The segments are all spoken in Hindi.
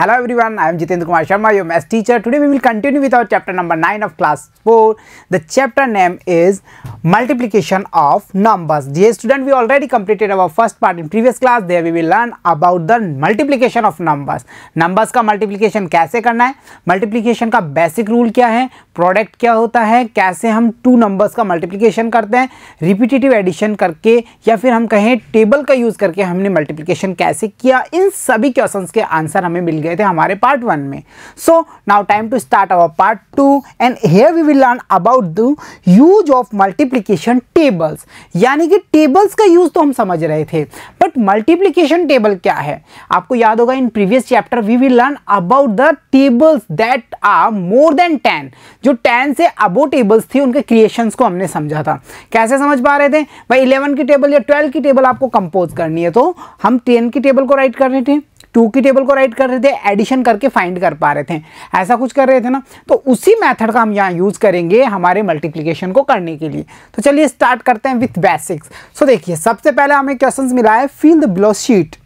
Hello everyone, I am Jitendra Kumar Sharma, your math teacher. Today we will continue with our chapter number 9 of class 4. The chapter name is Multiplication of Numbers. Dear student, we already completed our first part in previous class. There we will learn about the multiplication of numbers. Numbers का multiplication कैसे करना है Multiplication का basic rule क्या है Product क्या होता है कैसे हम two numbers का multiplication करते हैं Repetitive addition करके या फिर हम कहें table का use करके हमने multiplication कैसे किया इन सभी questions के आंसर हमें मिल गए गए थे हमारे पार्ट वन में so now time to start our part two and here we will learn about the use of multiplication tables यानी कि टेबल्स का यूज़ तो हम समझ रहे थे बट मल्टीप्लीकेशन टेबल क्या है आपको याद होगा in previous chapter we will learn about the tables that are more than ten जो टेन से अबो टेबल्स थी उनके क्रिएशन को हमने समझा था कैसे समझ पा रहे थे भाई इलेवन की टेबल या ट्वेल्व की टेबल आपको कंपोज करनी है तो हम टेन की टेबल को राइट कर रहे थे टू की टेबल को राइट कर रहे थे एडिशन करके फाइंड कर पा रहे थे ऐसा कुछ कर रहे थे ना तो उसी मेथड का हम यहाँ यूज़ करेंगे हमारे मल्टीप्लीकेशन को करने के लिए तो चलिए स्टार्ट करते हैं विथ बेसिक्स सो देखिए सबसे पहले हमें क्वेश्चन मिला है फील द ब्लो शीट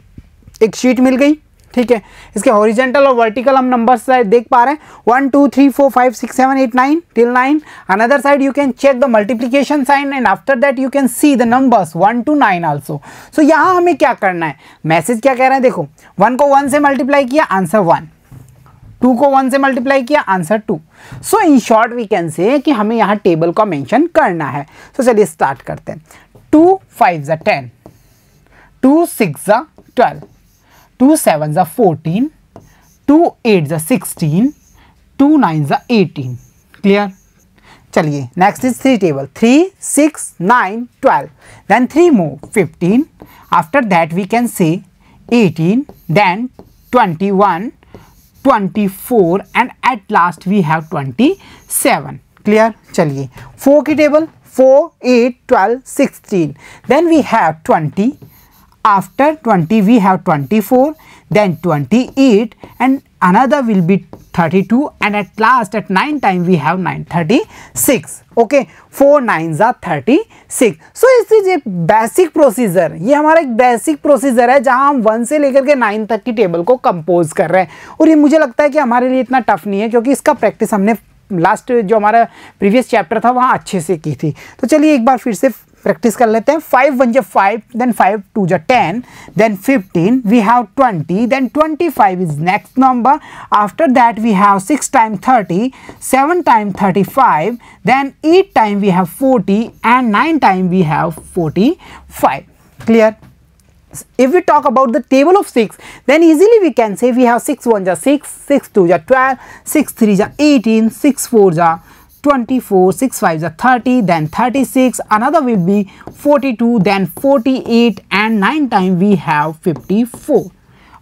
एक शीट मिल गई ठीक है इसके हॉरिजेंटल और वर्टिकल हम नंबर देख पा रहे हैं one two three four five six seven eight nine till nine another side you can check the multiplication sign and after that you can see the numbers one two nine also so यहाँ हमें क्या करना है मैसेज क्या कह रहे हैं देखो वन को वन से मल्टीप्लाई किया आंसर वन टू को वन से मल्टीप्लाई किया answer two so in short we can say कि हमें यहाँ टेबल का मैंशन करना है सो so, चलिए स्टार्ट करते हैं टू फाइव ज़ा टेन टू सिक्स ज़ा twelve 2 sevens are 14, 2 eights are 16, 2 nines are 18. Clear? Chaliye. Next is 3 table. 3, 6, 9, 12. Then 3 more. 15. After that we can say 18. Then 21, 24 and at last we have 27. Clear? Chaliye. 4 table. 4, 8, 12, 16. Then we have 20. after 20 we have 24 then 28 and another will be 32 and at last at 9 time we have 936 okay 4 nines are 36 so this is a basic procedure ये हमारा एक basic procedure है जहां हम 1 से लेकर के 9 तक की टेबल को कंपोज कर रहे हैं और ये मुझे लगता है कि हमारे लिए इतना टफ नहीं है क्योंकि इसका प्रैक्टिस हमने लास्ट जो हमारा प्रीवियस चैप्टर था वहाँ अच्छे से की थी तो चलिए एक बार फिर से प्रैक्टिस कर लेते हैं फाइव वन जा फाइव देन फाइव टू जा ten then fifteen we have twenty then twenty five is next number after that we have six time thirty seven time thirty five then eight time we have forty and nine time we have forty five clear if we talk about the table of 6 then easily we can say we have 6 1 ja 6 6 2 ja 12 6 3 ja 18 6 4 ja 24, 6 5s are 30, then 36, another will be 42, then 48 and 9 time we have 54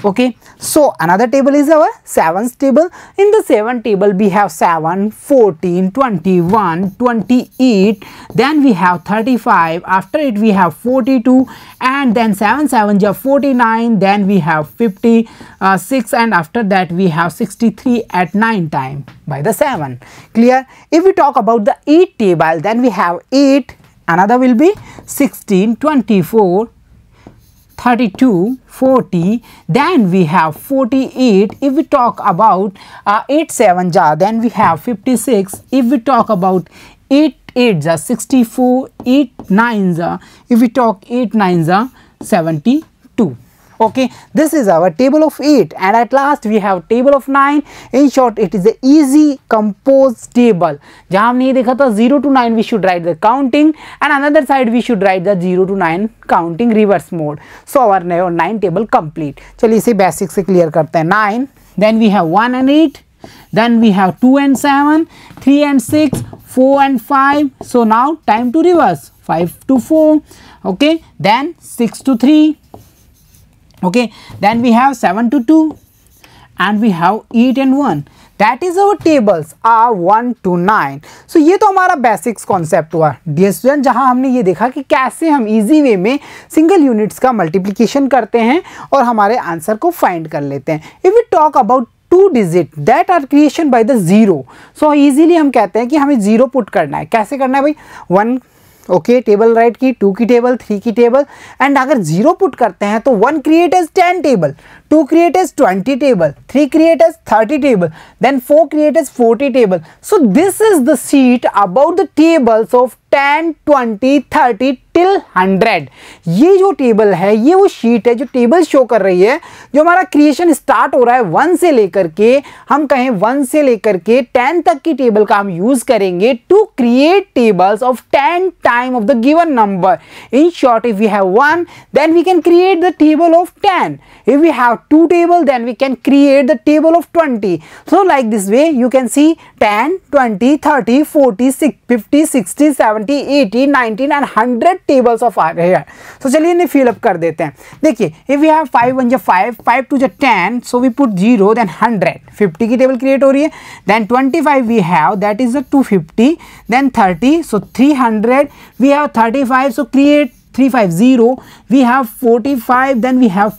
okay so another table is our seventh table in the seven table we have 7 14 21 28 then we have 35 after it we have 42 and then 7 7 are 49 then we have 56 uh, and after that we have 63 at 9 time by the 7 clear if we talk about the 8 table then we have 8 another will be 16 24 32, 40, then we have 48 if we talk about uh, 87 jar, then we have 56 if we talk about 8 8 jar 64, 8 9 jar, if we talk 8 9 jar 72 okay this is our table of 8 and at last we have table of 9 in short it is a easy composed table jahan humne dekha tha 0 to 9 we should write the counting and another side we should write the 0 to 9 counting reverse mode so our 9 table complete Let's ise basic se clear karte 9 then we have 1 and 8 then we have 2 and 7 3 and 6 4 and 5 so now time to reverse 5 to 4 okay then 6 to 3 okay then we have 7 to 2 and we have 8 and 1 that is our tables are one two nine so ये तो हमारा बेसिक्स कॉन्सेप्ट हुआ डी स्टूडेंट जहाँ हमने ये देखा कि कैसे हम इजी वे में सिंगल यूनिट्स का मल्टीप्लिकेशन करते हैं और हमारे आंसर को फाइंड कर लेते हैं if you talk about two digit that are creation by the zero so easily हम कहते हैं कि हमें ज़ीरो पुट करना है कैसे करना है भाई वन ओके टेबल राइट की टू की टेबल थ्री की टेबल एंड अगर जीरो पुट करते हैं तो one create is ten table two create is twenty table three create thirty table then four create is forty table so this is the seat about the tables of ten twenty thirty till hundred ये जो टेबल है ये वो शीट है जो टेबल शो कर रही है जो हमारा क्रिएशन स्टार्ट हो रहा है वन से लेकर के हम कहें वन से लेकर के टेन तक की टेबल का हम यूज करेंगे to create tables of ten time of the given number in short if you have one then we can create the table of ten if you have two table then we can create the table of twenty so like this way you can see ten twenty thirty forty six fifty sixty seven seventy eighty nineteen and hundred tables of आ रहे हैं तो चलिए इन्हें फिलअप कर देते हैं देखिए if you have five one जो फाइव फाइव टू जो ten so we put zero then hundred fifty की टेबल क्रिएट हो रही है then twenty five we have that is the two fifty then thirty so three hundred we have thirty five so create three five zero we have forty five then we have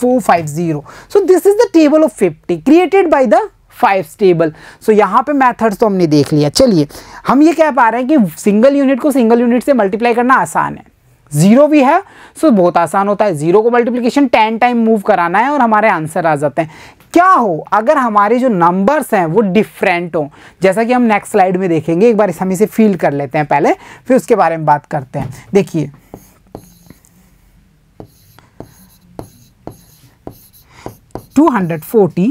four five zero so this is the table of fifty created by the five stable so यहाँ पे मैथड्स तो हमने देख लिया चलिए हम ये कह पा रहे हैं कि सिंगल यूनिट को सिंगल यूनिट से मल्टीप्लाई करना आसान है जीरो भी है सो so बहुत आसान होता है जीरो को मल्टीप्लीकेशन टेन टाइम मूव कराना है और हमारे आंसर आ जाते हैं क्या हो अगर हमारे जो नंबर्स हैं वो डिफरेंट हो जैसा कि हम नेक्स्ट स्लाइड में देखेंगे एक बार हम इसे फील कर लेते हैं पहले फिर उसके बारे में बात करते हैं देखिए two hundred forty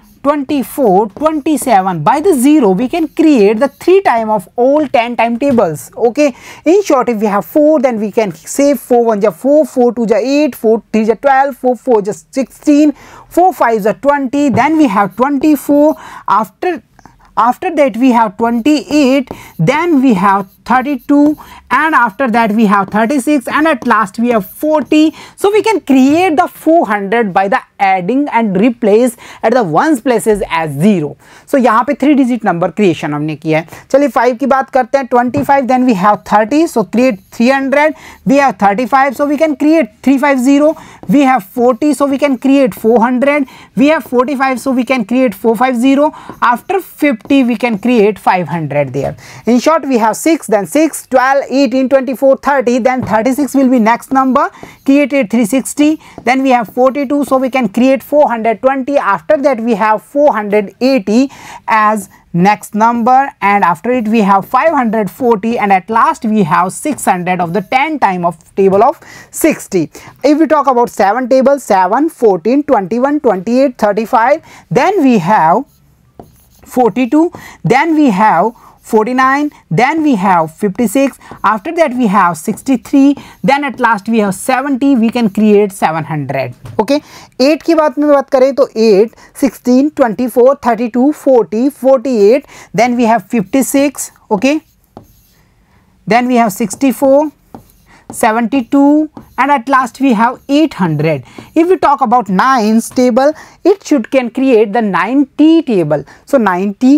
24, 27. By the 0, we can create the 3 time of all 10 timetables. Okay. In short, if we have 4, then we can say 4 1 ja 4, 4 2 8, 4 3 12, 4 4 16, 4 5 ja 20. Then we have 24. After after that we have 28 then we have 32 and after that we have 36 and at last we have 40 so we can create the 400 by the adding and replace at the ones places as zero so yahan pe three digit number creation humne kiya hai chali five ki baat karte 25 then we have 30 so create 300 we have 35 so we can create 350 we have 40 so we can create 400 we have 45 so we can create 450 after 50 we can create 500 there in short we have six then 6, 12, 18, 24, 30, then 36 will be next number, created 360, then we have 42, so we can create 420, after that we have 480 as next number and after it we have 540 and at last we have 600 of the 10 time of table of 60 if we talk about 7 table, 7 14 21 28 35 then we have 42 then we have 49 then we have 56 after that we have 63 then at last we have 70 we can create 700 okay 8 की बात में बात करें तो 8 16 24 32 40 48 then we have 56 okay then we have 64 72 and at last we have 800 if we talk about nines table it should can create the 90 table so 90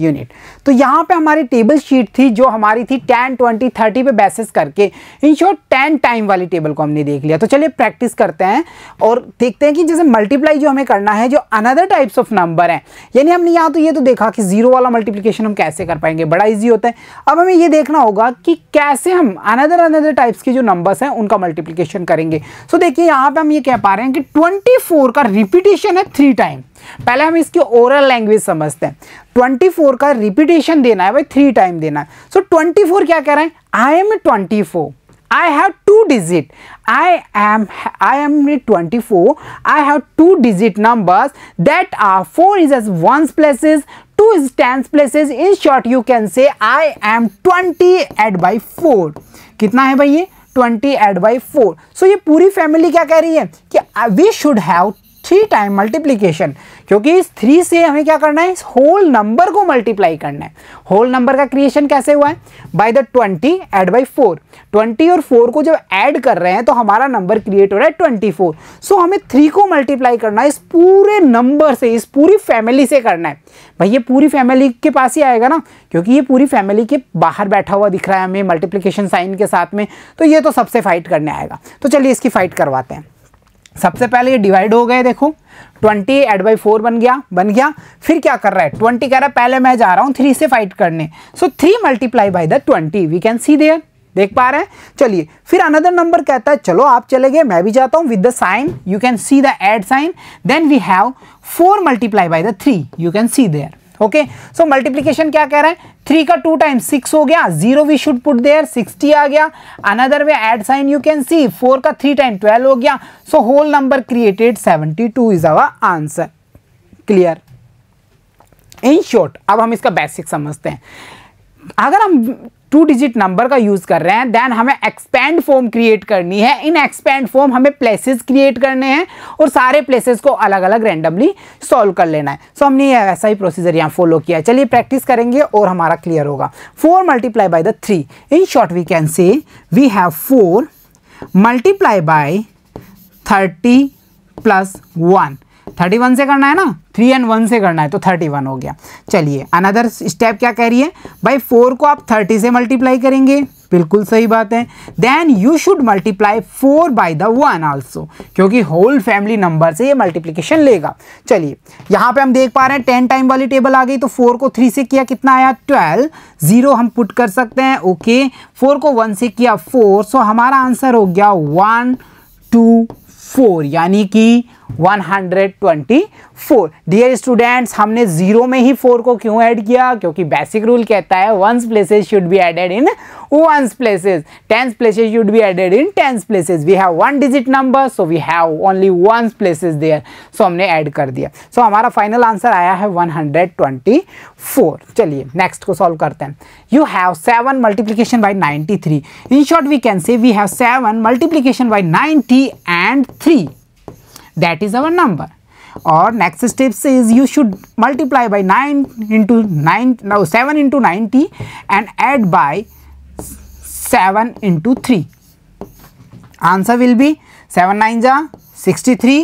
unit तो यहाँ पे हमारी टेबल शीट थी जो हमारी थी टेन ट्वेंटी थर्टी पे बेसिस करके इन शॉर्ट टेन टाइम वाली टेबल को हमने देख लिया तो चलिए प्रैक्टिस करते हैं और देखते हैं कि जैसे मल्टीप्लाई जो हमें करना है जो अनदर टाइप्स ऑफ नंबर हैं यानी हमने यहाँ तो ये तो देखा कि जीरो वाला मल्टीप्लीकेशन हम कैसे कर पाएंगे बड़ा ईजी होता है अब हमें ये देखना होगा कि कैसे हम अनदर अनदर टाइप्स के जो नंबर्स हैं उनका मल्टीप्लीकेशन करेंगे सो तो देखिए यहाँ पर हम ये कह पा रहे हैं कि ट्वेंटी का रिपीटेशन है थ्री टाइम्स पहले हम इसकी ओरल लैंग्वेज समझते हैं ट्वेंटी फोर का रिपीटेशन देना है भाई थ्री टाइम देना है सो so, 24 क्या कह रहे हैं I am 24 I have two digit I am I am twenty four I have two digit number that are four is as one places two is tens places in short you can say I am twenty add by four कितना है भाई ये twenty add by four so ये पूरी फैमिली क्या कह रही है कि we should have three time multiplication क्योंकि इस थ्री से हमें क्या करना है इस होल नंबर को मल्टीप्लाई करना है होल नंबर का क्रिएशन कैसे हुआ है by the twenty add by four twenty और फोर को जब ऐड कर रहे हैं तो हमारा नंबर क्रिएट हो रहा है ट्वेंटी फोर सो हमें थ्री को मल्टीप्लाई करना है इस पूरे नंबर से इस पूरी फैमिली से करना है भाई ये पूरी फैमिली के पास ही आएगा ना क्योंकि ये पूरी फैमिली के बाहर बैठा हुआ दिख रहा है हमें मल्टीप्लीकेशन साइन के साथ में तो ये तो सबसे फाइट करने आएगा तो चलिए इसकी फाइट करवाते हैं सबसे पहले ये डिवाइड हो गए देखो 20 एड बाई फोर बन गया बन गया फिर क्या कर रहा है 20 कह रहा है पहले मैं जा रहा हूँ थ्री से फाइट करने so three multiply by the twenty we can see there देख पा रहे हैं चलिए फिर अनदर नंबर कहता है चलो आप चले गए मैं भी जाता हूँ with the sign you can see the add sign then we have four multiply by the three you can see there okay so multiplication क्या कह रहा है थ्री का टू टाइम सिक्स हो गया zero we should put there sixty आ गया another way add sign you can see four का थ्री टाइम ट्वेल्व हो गया so whole number created seventy two is our answer clear in short अब हम इसका बेसिक समझते हैं अगर हम टू डिजिट नंबर का यूज़ कर रहे हैं देन हमें एक्सपेंड फॉर्म क्रिएट करनी है इन एक्सपेंड फॉर्म हमें प्लेसेस क्रिएट करने हैं और सारे प्लेसेस को अलग अलग रैंडमली सॉल्व कर लेना है सो so, हमने ऐसा ही प्रोसीजर यहाँ फॉलो किया चलिए प्रैक्टिस करेंगे और हमारा क्लियर होगा four multiply by the three in short we can say we have four multiply by thirty plus one thirty one से करना है ना थ्री एंड वन से करना है तो थर्टी वन हो गया चलिए अनदर स्टेप क्या कह रही है भाई फोर को आप थर्टी से मल्टीप्लाई करेंगे बिल्कुल सही बात है then you should multiply four by the one also क्योंकि होल फैमिली नंबर से ये मल्टीप्लीकेशन लेगा चलिए यहाँ पे हम देख पा रहे हैं टेन टाइम वाली टेबल आ गई तो फोर को थ्री से किया कितना आया ट्वेल्व जीरो हम पुट कर सकते हैं ओके फोर को वन से किया फोर सो हमारा आंसर हो गया वन टू फोर यानी कि 124 डियर स्टूडेंट्स हमने जीरो में ही फोर को क्यों ऐड किया क्योंकि बेसिक रूल कहता है ones places should be added in ones places tens places should be added in tens places we have one digit number so we have only ones places there so हमने ऐड कर दिया सो so, हमारा फाइनल आंसर आया है 124 चलिए नेक्स्ट को सॉल्व करते हैं you have seven multiplication by ninety three in short we can say we have seven multiplication by ninety and three that is our number or next step is you should multiply by 9 into 9 now 7 into 90 and add by 7 into 3 answer will be 7 9s are 63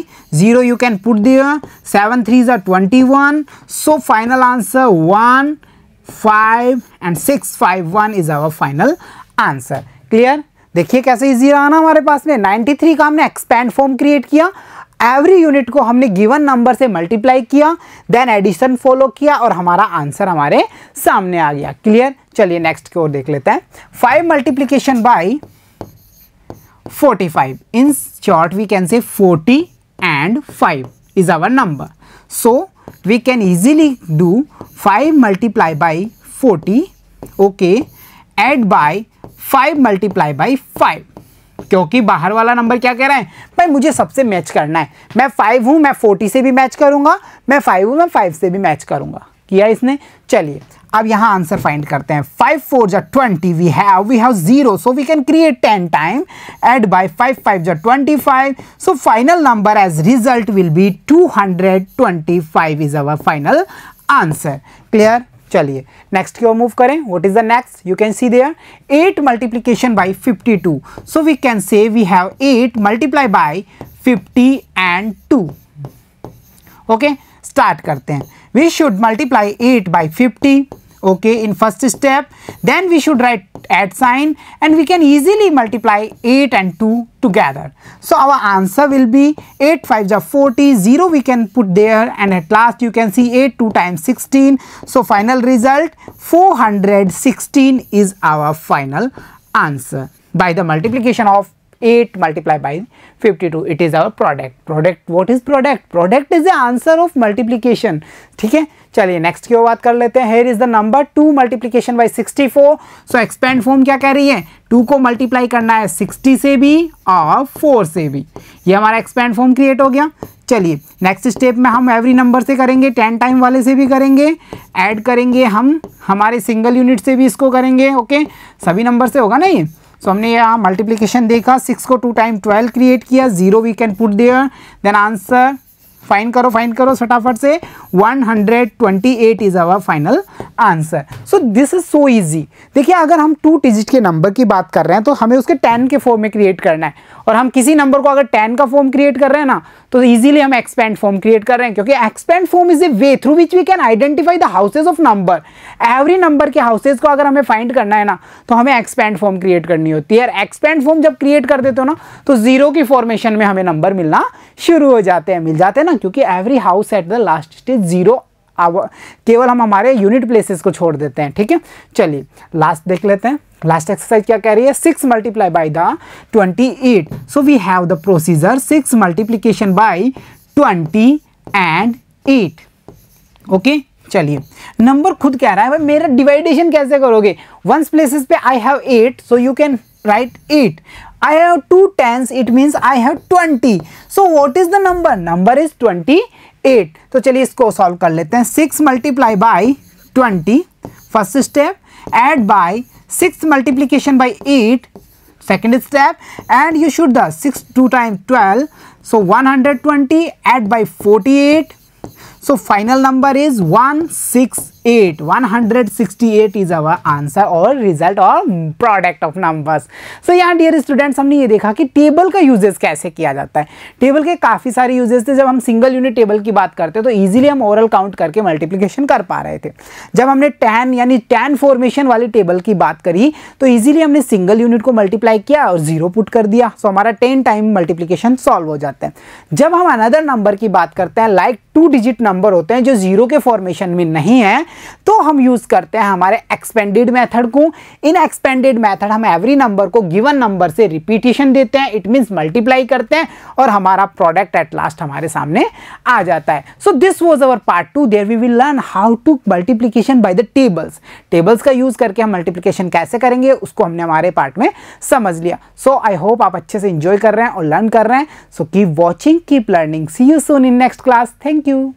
0 you can put there 7 3s are 21 so final answer 1 5 and 6 5 1 is our final answer clear देखिए कैसे इजी रहा ना हमारे पास में 93 का हमने एक्सपैंड फॉर्म क्रिएट किया एवरी यूनिट को हमने गिवन नंबर से मल्टीप्लाई किया देन एडिशन फॉलो किया और हमारा आंसर हमारे सामने आ गया क्लियर चलिए नेक्स्ट की ओर देख लेते हैं five multiplication by forty five in short we can say forty and five is our number so we can easily do 5 multiply by 40, okay add by 5 multiply by 5. क्योंकि बाहर वाला नंबर क्या कह रहा है भाई मुझे सबसे मैच करना है मैं फाइव हूं मैं फोर्टी से भी मैच करूंगा मैं फाइव हूं मैं फाइव से भी मैच करूंगा किया इसने चलिए अब यहां आंसर फाइंड करते हैं फाइव फोर जो twenty we have we have zero so we can create ten time add by five five जो twenty five so final number as result will be two hundred twenty five is our final answer clear चलिए नेक्स्ट की ओर मूव करें what is the next you can see there eight multiplication by fifty two so we can say we have eight multiply by fifty and two okay start करते हैं we should multiply eight by fifty okay in first step then we should write add sign and we can easily multiply 8 and 2 together. So our answer will be 8 5 of 40 0 we can put there and at last you can see 8 2 times 16 so final result 416 is our final answer by the multiplication of 8 multiplied by 52 it is our product product what is product product is the answer of multiplication ठीक है चलिए नेक्स्ट की ओर बात कर लेते हैं here is the number two multiplication by sixty four so expand form क्या कह रही है टू को मल्टीप्लाई करना है सिक्सटी से भी और फोर से भी ये हमारा एक्सपेंड फॉर्म क्रिएट हो गया चलिए नेक्स्ट स्टेप में हम एवरी नंबर से करेंगे टेन टाइम वाले से भी करेंगे ऐड करेंगे हम हमारे सिंगल यूनिट से भी इसको करेंगे ओके सभी नंबर से होगा ना ये सो हमने यहाँ मल्टीप्लीकेशन देखा सिक्स को टू टाइम ट्वेल्व क्रिएट किया zero we can put there then answer find करो फाइन करो फटाफट से 128 is our final answer so this is so easy देखिए अगर हम टू डिजिट के नंबर की बात कर रहे हैं तो हमें उसके टेन के फॉर्म में क्रिएट करना है और हम किसी नंबर को अगर टेन का फॉर्म क्रिएट कर रहे हैं ना तो इजीली हम एक्सपेंड फॉर्म क्रिएट कर रहे हैं क्योंकि expand form is a way through which we can identify the houses of number every number के हाउसेज को अगर हमें फाइंड करना है ना तो हमें एक्सपेंड फॉर्म क्रिएट करनी होती है एक्सपेंड फॉर्म जब क्रिएट कर देते हो ना तो जीरो की फॉर्मेशन में हमें नंबर मिलना शुरू हो जाते हैं मिल जाते हैं ना क्योंकि every house at the last stage zero our केवल हम हमारे यूनिट प्लेसेस को छोड़ देते हैं ठीक है चलिए लास्ट देख लेते हैं लास्ट एक्सरसाइज क्या कह रही है six multiply by the twenty eight so we have the procedure six multiplication by twenty and eight okay चलिए नंबर खुद कह रहा है भाई मेरा डिवाइडेशन कैसे करोगे वंस प्लेसेस पे I have eight so you can write eight I have two tens it means I have twenty so what is the number number is twenty eight तो चलिए इसको सॉल्व कर लेते हैं six multiply by twenty first step add by six multiplication by eight second step and you should the 6 2 times 12 so 120 add by 48 so final number is 160 8 168 is our answer और रिजल्ट और प्रोडक्ट ऑफ नंबर्स सो यहाँ डियर स्टूडेंट्स हमने ये देखा कि टेबल का यूजेस कैसे किया जाता है टेबल के काफ़ी सारे यूजेस थे जब हम सिंगल यूनिट टेबल की बात करते हैं तो ईजिली हम ओवरऑल काउंट करके मल्टीप्लीकेशन कर पा रहे थे जब हमने टेन यानी टेन फॉर्मेशन वाली टेबल की बात करी तो ईजिली हमने सिंगल यूनिट को मल्टीप्लाई किया और जीरो पुट कर दिया सो so, हमारा टेन टाइम मल्टीप्लीकेशन सॉल्व हो जाता है जब हम अनदर नंबर की बात करते हैं लाइक टू डिजिट नंबर होते हैं जो जीरो के फॉर्मेशन में नहीं है तो हम यूज़ करते हैं हमारे एक्सपेंडेड मेथड को इन एक्सपेंडेड मेथड हम एवरी नंबर को गिवन नंबर से रिपीटेशन देते हैं इट मींस मल्टीप्लाई करते हैं और हमारा प्रोडक्ट एट लास्ट हमारे सामने आ जाता है so this was our part two there we will learn how to multiplication by the tables tables का यूज़ करके हम मल्टीप्लीकेशन कैसे करेंगे उसको हमने हमारे पार्ट में समझ लिया सो आई होप आप अच्छे से इंजॉय कर रहे हैं और लर्न कर रहे हैं so keep watching keep learning see you soon in next class thank you